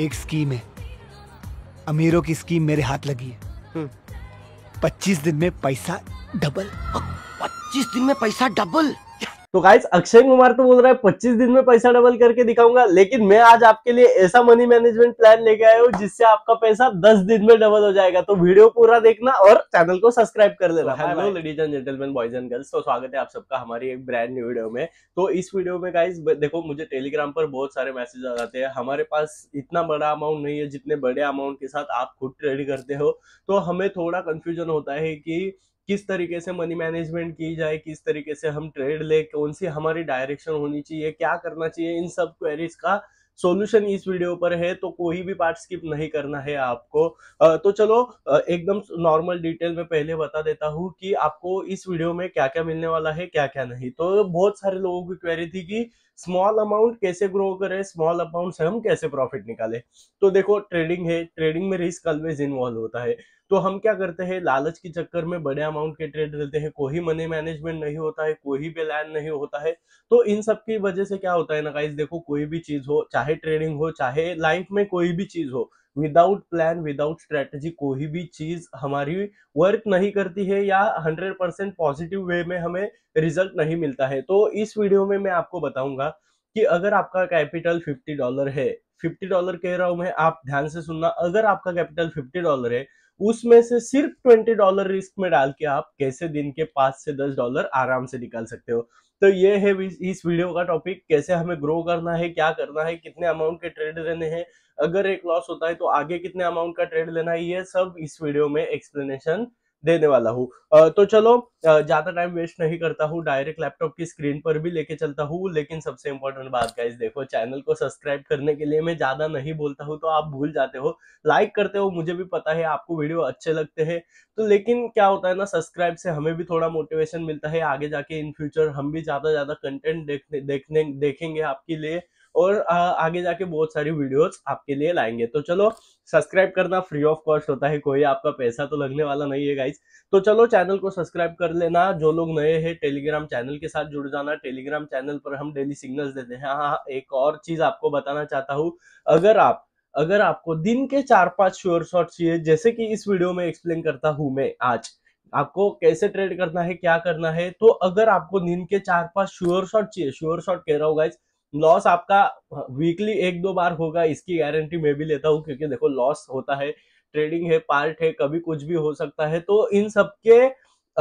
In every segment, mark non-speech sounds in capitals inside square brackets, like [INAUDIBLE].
एक स्कीम है अमीरों की स्कीम मेरे हाथ लगी है हम्म। पच्चीस दिन में पैसा डबल पच्चीस दिन में पैसा डबल तो गाइस अक्षय कुमार तो बोल रहा है पच्चीस दिन में पैसा डबल करके दिखाऊंगा लेकिन मैं आज आपके लिए ऐसा मनी मैनेजमेंट प्लान लेके आया हूँ जिससे आपका पैसा दस दिन में डबल हो जाएगा तो वीडियो पूरा देखना और चैनल को सब्सक्राइब कर लेना hello ladies and gentleman boys and girls तो स्वागत है आप सबका हमारी एक ब्रांड न्यू वीडियो में तो इस वीडियो में गाइज देखो मुझे टेलीग्राम पर बहुत सारे मैसेज आ जाते हैं हमारे पास इतना बड़ा अमाउंट नहीं है जितने बड़े अमाउंट के साथ आप खुद ट्रेड करते हो तो हमें थोड़ा कंफ्यूजन होता है कि किस तरीके से मनी मैनेजमेंट की जाए किस तरीके से हम ट्रेड ले कौन सी हमारी डायरेक्शन होनी चाहिए क्या करना चाहिए इन सब क्वेरीज का सोल्यूशन इस वीडियो पर है तो कोई भी पार्ट स्किप नहीं करना है आपको तो चलो एकदम नॉर्मल डिटेल में पहले बता देता हूँ कि आपको इस वीडियो में क्या क्या मिलने वाला है क्या क्या नहीं तो बहुत सारे लोगों की क्वेरी थी कि स्मॉल अमाउंट कैसे ग्रो करें स्मॉल अमाउंट से हम कैसे प्रॉफिट निकाले तो देखो ट्रेडिंग है ट्रेडिंग में रिस्क ऑलवेज इन्वॉल्व होता है तो हम क्या करते हैं लालच के चक्कर में बड़े अमाउंट के ट्रेड लेते हैं कोई मनी मैनेजमेंट नहीं होता है कोई भी प्लान नहीं होता है तो इन सब की वजह से क्या होता है ना गाइस देखो कोई भी चीज हो चाहे ट्रेडिंग हो चाहे लाइफ में कोई भी चीज हो विदाउट प्लान विदाउट स्ट्रेटजी कोई भी चीज हमारी वर्क नहीं करती है या 100 परसेंट पॉजिटिव वे में हमें रिजल्ट नहीं मिलता है तो इस वीडियो में मैं आपको बताऊंगा कि अगर आपका कैपिटल 50 डॉलर है 50 डॉलर कह रहा हूं मैं आप ध्यान से सुनना अगर आपका कैपिटल 50 डॉलर है उसमें से सिर्फ ट्वेंटी डॉलर रिस्क में डाल के आप कैसे दिन के पांच से दस डॉलर आराम से निकाल सकते हो तो ये है इस वीडियो का टॉपिक कैसे हमें ग्रो करना है क्या करना है कितने अमाउंट के ट्रेड लेने हैं अगर एक लॉस होता है तो आगे कितने अमाउंट का ट्रेड लेना है ये सब इस वीडियो में एक्सप्लेनेशन देने वाला हूँ तो चलो ज्यादा टाइम वेस्ट नहीं करता हूँ डायरेक्ट लैपटॉप की स्क्रीन पर भी लेके चलता हूँ लेकिन सबसे इंपॉर्टेंट बात गाइस देखो चैनल को सब्सक्राइब करने के लिए मैं ज्यादा नहीं बोलता हूँ तो आप भूल जाते हो लाइक करते हो मुझे भी पता है आपको वीडियो अच्छे लगते हैं तो लेकिन क्या होता है ना सब्सक्राइब से हमें भी थोड़ा मोटिवेशन मिलता है आगे जाके इन फ्यूचर हम भी ज्यादा ज्यादा कंटेंट देखने देखने देखेंगे आपके लिए और आ, आगे जाके बहुत सारी वीडियोस आपके लिए लाएंगे तो चलो सब्सक्राइब करना फ्री ऑफ कॉस्ट होता है कोई आपका पैसा तो लगने वाला नहीं है गाइज तो चलो चैनल को सब्सक्राइब कर लेना जो लोग नए हैं टेलीग्राम चैनल के साथ जुड़ जाना टेलीग्राम चैनल पर हम डेली सिग्नल्स देते हैं हाँ, हाँ एक और चीज आपको बताना चाहता हूँ अगर आप अगर आपको दिन के चार पांच श्योर शॉट चाहिए जैसे कि इस वीडियो में एक्सप्लेन करता हूं मैं आज आपको कैसे ट्रेड करना है क्या करना है तो अगर आपको दिन के चार पांच श्योर शॉट चाहिए श्योर शॉट कह रहा हूँ गाइज लॉस आपका वीकली एक दो बार होगा इसकी गारंटी मैं भी लेता हूँ क्योंकि देखो लॉस होता है ट्रेडिंग है पार्ट है कभी कुछ भी हो सकता है तो इन सब के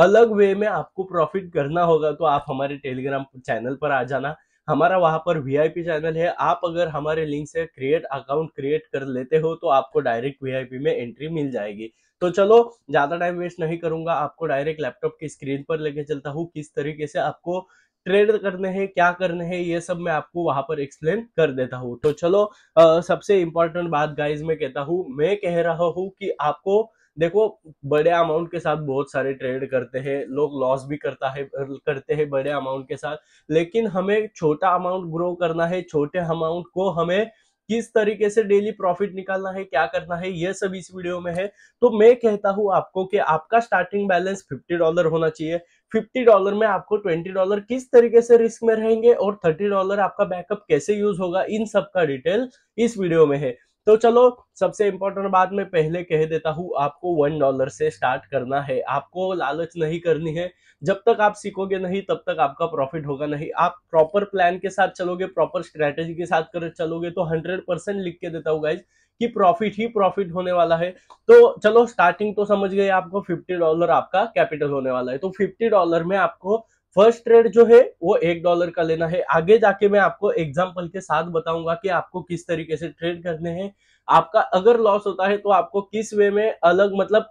अलग वे में आपको प्रॉफिट करना होगा तो आप हमारे टेलीग्राम चैनल पर आ जाना हमारा वहां पर वीआईपी चैनल है आप अगर हमारे लिंक से क्रिएट अकाउंट क्रिएट कर लेते हो तो आपको डायरेक्ट वीआईपी में एंट्री मिल जाएगी तो चलो ज्यादा टाइम वेस्ट नहीं करूंगा आपको डायरेक्ट लैपटॉप की स्क्रीन पर लेके चलता हूँ किस तरीके से आपको ट्रेड करने हैं क्या करने हैं ये सब मैं आपको वहां पर एक्सप्लेन कर देता हूँ तो चलो आ, सबसे इंपॉर्टेंट बात गाइज मैं कहता हूँ मैं कह रहा हूँ कि आपको देखो बड़े अमाउंट के साथ बहुत सारे ट्रेड करते हैं लोग लॉस भी करता है करते हैं बड़े अमाउंट के साथ लेकिन हमें छोटा अमाउंट ग्रो करना है छोटे अमाउंट को हमें किस तरीके से डेली प्रॉफिट निकालना है क्या करना है यह सब इस वीडियो में है तो मैं कहता हूं आपको कि आपका स्टार्टिंग बैलेंस फिफ्टी डॉलर होना चाहिए फिफ्टी डॉलर में आपको ट्वेंटी डॉलर किस तरीके से रिस्क में रहेंगे और थर्टी डॉलर आपका बैकअप कैसे यूज होगा इन सब का डिटेल इस वीडियो में है तो चलो सबसे इंपॉर्टेंट बात मैं पहले कह देता हूँ आपको वन डॉलर से स्टार्ट करना है आपको लालच नहीं करनी है जब तक आप सीखोगे नहीं तब तक आपका प्रॉफिट होगा नहीं आप प्रॉपर प्लान के साथ चलोगे प्रॉपर स्ट्रैटेजी के साथ कर चलोगे तो हंड्रेड परसेंट लिख के देता हूँ गाइज कि प्रॉफिट ही प्रॉफिट होने वाला है तो चलो स्टार्टिंग तो समझ गए आपको फिफ्टी डॉलर आपका कैपिटल होने वाला है तो फिफ्टी डॉलर में आपको फर्स्ट ट्रेड जो है वो एक डॉलर का लेना है आगे जाके मैं आपको एग्जाम्पल के साथ बताऊंगा कि आपको किस तरीके से ट्रेड करने हैं आपका अगर लॉस होता है तो आपको किस वे में अलग मतलब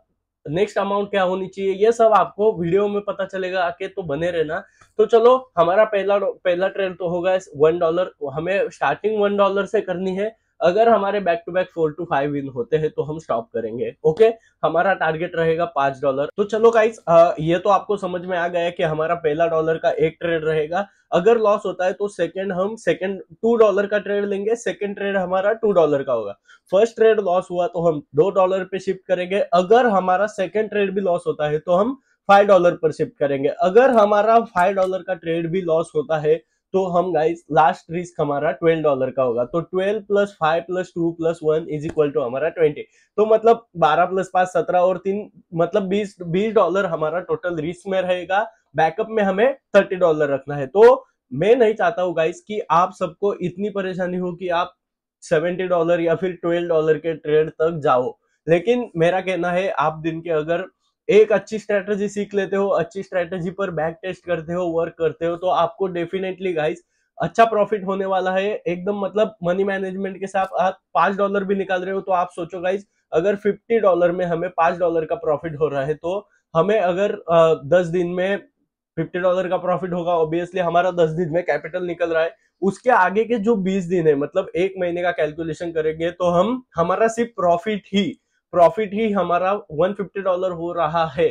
नेक्स्ट अमाउंट क्या होनी चाहिए ये सब आपको वीडियो में पता चलेगा आके तो बने रहना तो चलो हमारा पहला पहला ट्रेड तो होगा वन डॉलर हमें स्टार्टिंग वन डॉलर से करनी है अगर हमारे back to back four to five win होते हैं तो हम स्टॉप करेंगे ओके हमारा टारगेट रहेगा पांच डॉलर तो चलो गाइस ये तो आपको समझ में आ गया कि हमारा पहला डॉलर का एक ट्रेड रहेगा अगर लॉस होता है तो सेकंड हम सेकंड टू डॉलर का ट्रेड लेंगे सेकंड ट्रेड हमारा टू डॉलर का होगा फर्स्ट ट्रेड लॉस हुआ तो हम दो डॉलर पे शिफ्ट करेंगे अगर हमारा सेकंड ट्रेड भी लॉस होता है तो हम फाइव डॉलर पर शिफ्ट करेंगे अगर हमारा फाइव डॉलर का ट्रेड भी लॉस होता है तो हम गाइस लास्ट रिस्क हमारा ट्वेल्व डॉलर का होगा तो twelve plus five plus two plus one is equal to हमारा ट्वेंटी तो मतलब बारह प्लस पांच सत्रह और तीन मतलब बीस बीस डॉलर हमारा टोटल रिस्क में रहेगा बैकअप में हमें थर्टी डॉलर रखना है तो मैं नहीं चाहता हूँ गाइस कि आप सबको इतनी परेशानी हो कि आप सेवेंटी डॉलर या फिर ट्वेल्व डॉलर के ट्रेड तक जाओ लेकिन मेरा कहना है आप दिन के अगर एक अच्छी स्ट्रैटेजी सीख लेते हो अच्छी स्ट्रैटेजी पर बैक टेस्ट करते हो वर्क करते हो तो आपको डेफिनेटली गाइज अच्छा प्रॉफिट होने वाला है एकदम मतलब मनी मैनेजमेंट के साथ आप पांच डॉलर भी निकाल रहे हो तो आप सोचो गाइज अगर फिफ्टी डॉलर में हमें पांच डॉलर का प्रॉफिट हो रहा है तो हमें अगर दस दिन में फिफ्टी डॉलर का प्रॉफिट होगा ऑब्वियसली हमारा दस दिन में कैपिटल निकल रहा है उसके आगे के जो बीस दिन है मतलब एक महीने का कैलकुलेशन करेंगे तो हम हमारा सिर्फ प्रॉफिट ही प्रॉफिट ही हमारा 150 डॉलर हो रहा है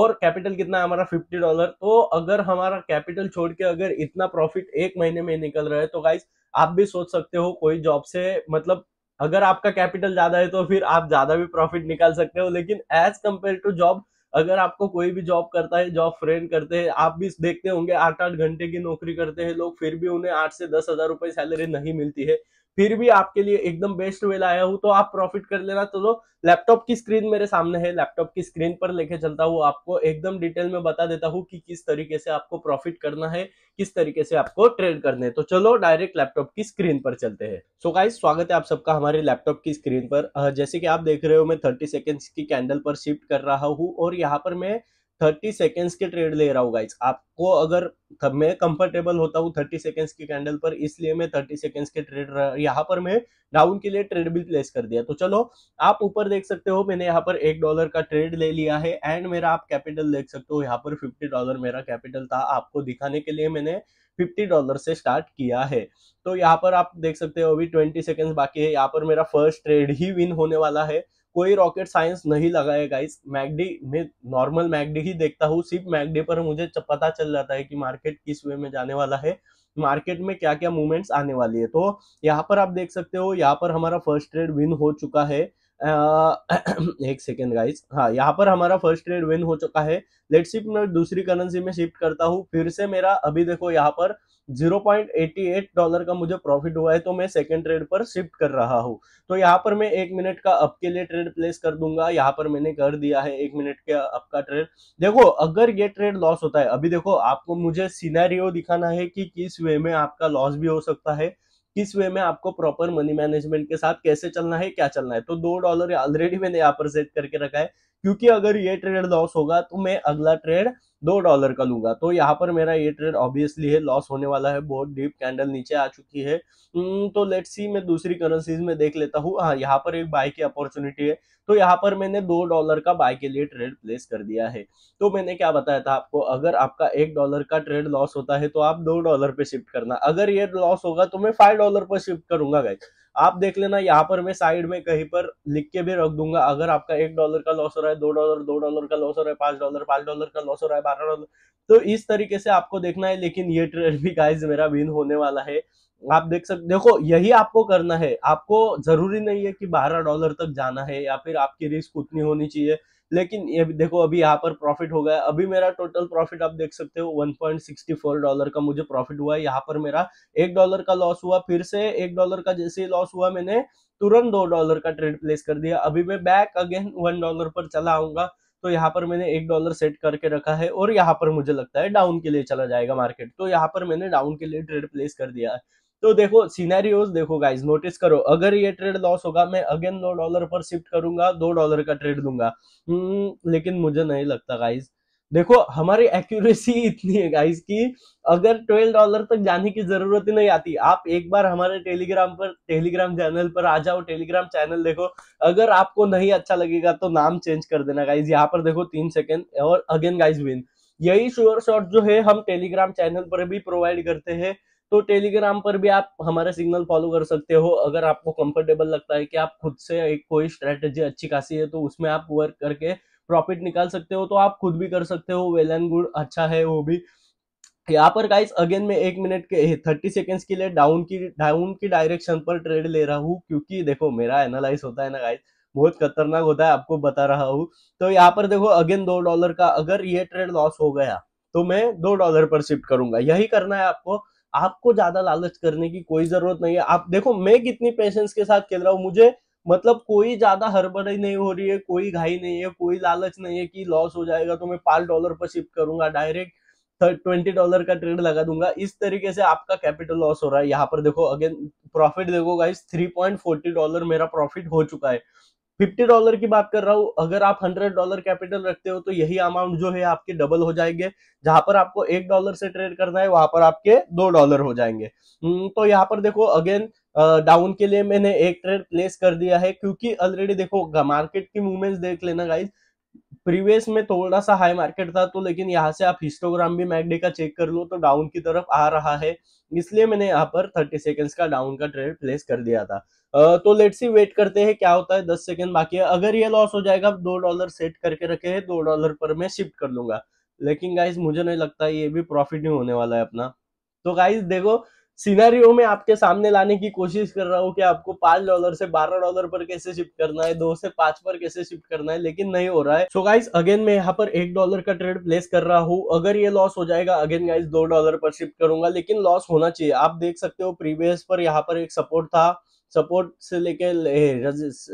और कैपिटल कितना है हमारा 50 डॉलर तो अगर हमारा कैपिटल छोड़ के अगर इतना प्रॉफिट एक महीने में निकल रहा है तो गाइस आप भी सोच सकते हो कोई जॉब से मतलब अगर आपका कैपिटल ज्यादा है तो फिर आप ज्यादा भी प्रॉफिट निकाल सकते हो लेकिन एज कम्पेयर टू जॉब अगर आपको कोई भी जॉब करता है जॉब फ्रेंड करते हैं आप भी देखते होंगे आठ आठ घंटे की नौकरी करते हैं लोग फिर भी उन्हें आठ से दस हजार रुपए सैलरी नहीं मिलती है फिर भी आपके लिए एकदम बेस्ट वे लाया हूँ तो आप प्रॉफिट कर लेना चलो तो लैपटॉप की स्क्रीन मेरे सामने है लैपटॉप की स्क्रीन पर लेके चलता हूँ आपको एकदम डिटेल में बता देता हूँ कि किस तरीके से आपको प्रॉफिट करना है किस तरीके से आपको ट्रेड करने है तो चलो डायरेक्ट लैपटॉप की स्क्रीन पर चलते हैं सो so गाइस स्वागत है आप सबका हमारे लैपटॉप की स्क्रीन पर जैसे कि आप देख रहे हो मैं थर्टी सेकेंड्स की कैंडल पर शिफ्ट कर रहा हूँ और यहाँ पर मैं थर्टी सेकेंड्स के ट्रेड ले रहा हूँ गाइज आपको अगर मैं कंफर्टेबल होता हूँ थर्टी सेकेंड्स की कैंडल पर इसलिए मैं थर्टी सेकेंड्स के ट्रेड यहाँ पर मैं डाउन के लिए ट्रेड भी प्लेस कर दिया तो चलो आप ऊपर देख सकते हो मैंने यहाँ पर एक डॉलर का ट्रेड ले लिया है एंड मेरा आप कैपिटल देख सकते हो यहाँ पर फिफ्टी डॉलर मेरा कैपिटल था आपको दिखाने के लिए मैंने फिफ्टी डॉलर से स्टार्ट किया है तो यहाँ पर आप देख सकते हो अभी ट्वेंटी सेकेंड्स बाकी है यहाँ पर मेरा फर्स्ट ट्रेड ही विन होने वाला है कोई रॉकेट साइंस नहीं लगाया गाइस मैगडी मैं नॉर्मल मैगडी ही देखता हूँ सिर्फ मैगडी पर मुझे पता चल जाता है कि मार्केट किस वे में जाने वाला है मार्केट में क्या क्या मूवमेंट्स आने वाली है तो यहाँ पर आप देख सकते हो यहाँ पर हमारा फर्स्ट ट्रेड विन हो चुका है आ, [CLEARS THROAT] एक सेकेंड गाइस हाँ यहाँ पर हमारा फर्स्ट ट्रेड विन हो चुका है लेट शिफ्ट मैं दूसरी करेंसी में शिफ्ट करता हूँ फिर से मेरा अभी देखो यहाँ पर 0.88 डॉलर का मुझे प्रॉफिट हुआ है तो मैं सेकंड ट्रेड पर शिफ्ट कर रहा हूँ तो यहाँ पर मैं एक मिनट का अप के लिए ट्रेड प्लेस कर दूंगा यहाँ पर मैंने कर दिया है एक मिनट का अप का ट्रेड देखो अगर ये ट्रेड लॉस होता है अभी देखो आपको मुझे सीनारियो दिखाना है कि किस वे में आपका लॉस भी हो सकता है किस वे में आपको प्रॉपर मनी मैनेजमेंट के साथ कैसे चलना है क्या चलना है तो दो डॉलर ऑलरेडी मैंने यहाँ पर सेट करके रखा है क्योंकि अगर ये ट्रेड लॉस होगा तो मैं अगला ट्रेड दो डॉलर का लूंगा तो यहाँ पर मेरा ये ट्रेड ऑब्वियसली है लॉस होने वाला है बहुत डीप कैंडल नीचे आ चुकी है हम्म, तो लेट सी मैं दूसरी करेंसीज में देख लेता हूँ हाँ यहाँ पर एक बाय की अपॉर्चुनिटी है तो यहाँ पर मैंने दो डॉलर का बाय के लिए ट्रेड प्लेस कर दिया है तो मैंने क्या बताया था आपको अगर आपका एक डॉलर का ट्रेड लॉस होता है तो आप दो डॉलर पे शिफ्ट करना अगर ये लॉस होगा तो मैं फाइव डॉलर पर शिफ्ट करूंगा गाइस आप देख लेना यहाँ पर मैं साइड में कहीं पर लिख के भी रख दूंगा अगर आपका एक डॉलर का लॉस हो रहा है दो डॉलर दो डॉलर का लॉस हो रहा है पांच डॉलर पांच डॉलर का लॉस हो रहा है बारह डॉलर तो इस तरीके से आपको देखना है लेकिन ये ट्रेड भी गाइज मेरा विन होने वाला है आप देख सकते देखो यही आपको करना है आपको जरूरी नहीं है कि बारह डॉलर तक जाना है या फिर आपकी रिस्क उतनी होनी चाहिए लेकिन ये देखो अभी यहाँ पर प्रॉफिट हो गया अभी मेरा टोटल प्रॉफिट आप देख सकते हो 1.64 डॉलर का मुझे प्रॉफिट हुआ है यहाँ पर मेरा एक डॉलर का लॉस हुआ फिर से एक डॉलर का जैसे लॉस हुआ मैंने तुरंत दो डॉलर का ट्रेड प्लेस कर दिया अभी मैं बैक अगेन वन डॉलर पर चला आऊंगा तो यहाँ पर मैंने एक डॉलर सेट करके रखा है और यहाँ पर मुझे लगता है डाउन के लिए चला जाएगा मार्केट तो यहाँ पर मैंने डाउन के लिए ट्रेड प्लेस कर दिया है तो देखो सीनेरियोज देखो गाइज नोटिस करो अगर ये ट्रेड लॉस होगा मैं अगेन दो डॉलर पर शिफ्ट करूंगा दो डॉलर का ट्रेड दूंगा हम्म, लेकिन मुझे नहीं लगता गाइज देखो हमारी एक्यूरेसी [LAUGHS] इतनी है गाइस कि अगर ट्वेल्व डॉलर तक जाने की जरूरत ही नहीं आती आप एक बार हमारे टेलीग्राम पर टेलीग्राम चैनल पर आ जाओ टेलीग्राम चैनल देखो अगर आपको नहीं अच्छा लगेगा तो नाम चेंज कर देना गाइज यहाँ पर देखो तीन सेकेंड और अगेन गाइज विन यही श्योर शॉट जो है हम टेलीग्राम चैनल पर भी प्रोवाइड करते हैं तो टेलीग्राम पर भी आप हमारा सिग्नल फॉलो कर सकते हो अगर आपको कंफर्टेबल लगता है कि आप खुद से एक कोई स्ट्रेटेजी अच्छी खासी है तो उसमें आप वर्क करके प्रॉफिट निकाल सकते हो तो आप खुद भी कर सकते हो वेल एंड गुड अच्छा है वो भी यहाँ पर गाइस अगेन मैं एक मिनट के थर्टी सेकेंड्स के लिए डाउन की डाउन की डायरेक्शन पर ट्रेड ले रहा हूँ क्योंकि देखो मेरा एनालाइज होता है ना गाइस बहुत खतरनाक होता है आपको बता रहा हूँ तो यहाँ पर देखो अगेन दो डॉलर का अगर ये ट्रेड लॉस हो गया तो मैं दो डॉलर पर शिफ्ट करूंगा यही करना है आपको आपको ज्यादा लालच करने की कोई जरूरत नहीं है आप देखो मैं कितनी पेशेंस के साथ खेल रहा हूँ मुझे मतलब कोई ज्यादा हड़बड़ी नहीं हो रही है कोई घाई नहीं है कोई लालच नहीं है कि लॉस हो जाएगा तो मैं पांच डॉलर पर शिफ्ट करूंगा डायरेक्ट ट्वेंटी डॉलर का ट्रेड लगा दूंगा इस तरीके से आपका कैपिटल लॉस हो रहा है यहाँ पर देखो अगेन प्रॉफिट देखो guys three point forty dollar मेरा प्रॉफिट हो चुका है फिफ्टी डॉलर की बात कर रहा हूं अगर आप हंड्रेड डॉलर कैपिटल रखते हो तो यही अमाउंट जो है आपके डबल हो जाएंगे जहां पर आपको एक डॉलर से ट्रेड करना है वहां पर आपके दो डॉलर हो जाएंगे हम्म, तो यहाँ पर देखो अगेन डाउन के लिए मैंने एक ट्रेड प्लेस कर दिया है क्योंकि ऑलरेडी देखो मार्केट की मूवमेंट्स देख लेना गाइज प्रीवियस में थोड़ा सा हाई मार्केट था तो लेकिन यहाँ से आप हिस्टोग्राम भी मैगडे का चेक कर लो तो डाउन की तरफ आ रहा है इसलिए मैंने यहाँ पर 30 सेकेंड्स का डाउन का ट्रेड प्लेस कर दिया था तो लेट्स सी वेट करते हैं क्या होता है 10 सेकेंड बाकी है अगर ये लॉस हो जाएगा दो डॉलर सेट करके रखे है दो डॉलर पर मैं शिफ्ट कर लूंगा लेकिन गाइज मुझे नहीं लगता ये भी प्रॉफिट नहीं होने वाला है अपना तो गाइज देखो सिनारियो में आपके सामने लाने की कोशिश कर रहा हूँ कि आपको पांच डॉलर से बारह डॉलर पर कैसे शिफ्ट करना है दो से पांच पर कैसे शिफ्ट करना है लेकिन नहीं हो रहा है सो गाइस अगेन मैं यहाँ पर एक डॉलर का ट्रेड प्लेस कर रहा हूँ अगर ये लॉस हो जाएगा अगेन गाइस दो डॉलर पर शिफ्ट करूंगा लेकिन लॉस होना चाहिए आप देख सकते हो प्रीवियस पर यहाँ पर एक सपोर्ट था सपोर्ट से लेके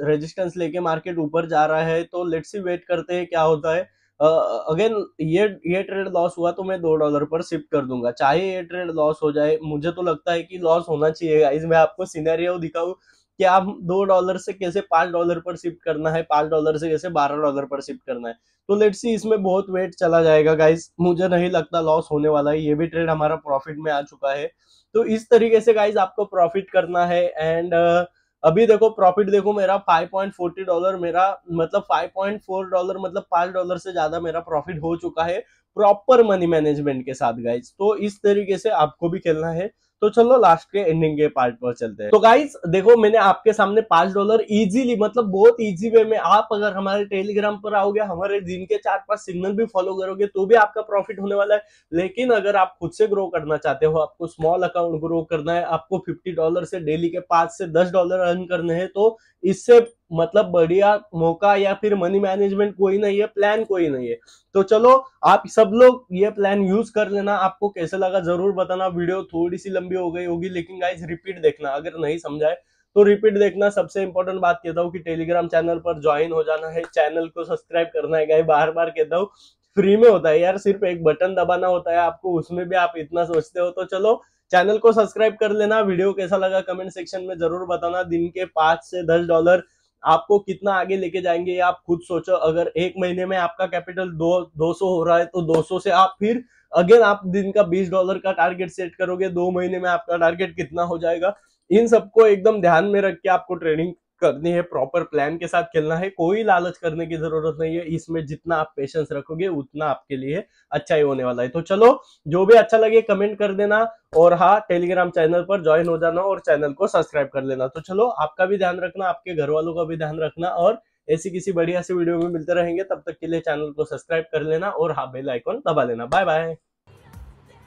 रेजिस्टेंस लेके मार्केट ऊपर जा रहा है तो लेट्स सी वेट करते हैं क्या होता है अगेन ये ये ट्रेड लॉस हुआ तो मैं दो डॉलर पर शिफ्ट कर दूंगा चाहे ये ट्रेड लॉस हो जाए मुझे तो लगता है कि लॉस होना चाहिए गाइज मैं आपको सिनेरियो दिखाऊं कि आप दो डॉलर से कैसे पांच डॉलर पर शिफ्ट करना है पांच डॉलर से कैसे बारह डॉलर पर शिफ्ट करना है तो लेट सी इसमें बहुत वेट चला जाएगा गाइज मुझे नहीं लगता लॉस होने वाला है ये भी ट्रेड हमारा प्रॉफिट में आ चुका है तो इस तरीके से गाइज आपको प्रॉफिट करना है एंड uh, अभी देखो प्रॉफिट देखो मेरा 5.40 डॉलर मेरा मतलब 5.4 डॉलर मतलब पांच डॉलर से ज्यादा मेरा प्रॉफिट हो चुका है प्रॉपर मनी मैनेजमेंट के साथ गाइज तो इस तरीके से आपको भी खेलना है तो चलो लास्ट के एंडिंग के पार्ट पर चलते हैं तो गाइज देखो मैंने आपके सामने पांच डॉलर इजीली मतलब बहुत इजी वे में आप अगर हमारे टेलीग्राम पर आओगे हमारे दिन के चार पांच सिग्नल भी फॉलो करोगे तो भी आपका प्रॉफिट होने वाला है लेकिन अगर आप खुद से ग्रो करना चाहते हो आपको स्मॉल अकाउंट ग्रो करना है आपको फिफ्टी डॉलर से डेली के पांच से दस डॉलर अर्न करने हैं तो इससे मतलब बढ़िया मौका या फिर मनी मैनेजमेंट कोई नहीं है प्लान कोई नहीं है तो चलो आप सब लोग ये प्लान यूज कर लेना आपको कैसे लगा जरूर बताना वीडियो थोड़ी सी लंबी हो गई होगी लेकिन गाइज रिपीट देखना अगर नहीं समझाए तो रिपीट देखना सबसे इंपॉर्टेंट बात कहता हूँ कि टेलीग्राम चैनल पर ज्वाइन हो जाना है चैनल को सब्सक्राइब करना है गाई बार बार कहता हूँ फ्री में होता है यार सिर्फ एक बटन दबाना होता है आपको उसमें भी आप इतना सोचते हो तो चलो चैनल को सब्सक्राइब कर लेना वीडियो कैसा लगा कमेंट सेक्शन में जरूर बताना दिन के पांच से दस डॉलर आपको कितना आगे लेके जाएंगे आप खुद सोचो अगर एक महीने में आपका कैपिटल दो दो सौ हो रहा है तो दो सौ से आप फिर अगेन आप दिन का बीस डॉलर का टारगेट सेट करोगे दो महीने में आपका टारगेट कितना हो जाएगा इन सबको एकदम ध्यान में रख के आपको ट्रेडिंग करनी है प्रॉपर प्लान के साथ खेलना है कोई लालच करने की जरूरत नहीं है इसमें जितना आप पेशेंस रखोगे उतना आपके लिए अच्छा ही होने वाला है तो चलो जो भी अच्छा लगे कमेंट कर देना और हाँ टेलीग्राम चैनल पर ज्वाइन हो जाना और चैनल को सब्सक्राइब कर लेना तो चलो आपका भी ध्यान रखना आपके घर वालों का भी ध्यान रखना और ऐसी किसी बढ़िया से वीडियो में मिलते रहेंगे तब तक के लिए चैनल को सब्सक्राइब कर लेना और हाँ बेल आइकॉन दबा लेना बाय बाय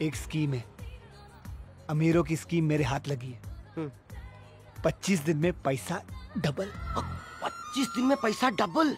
एक स्कीम है अमीरों की स्कीम मेरे हाथ लगी है हम्म। पच्चीस दिन में पैसा डबल पच्चीस दिन में पैसा डबल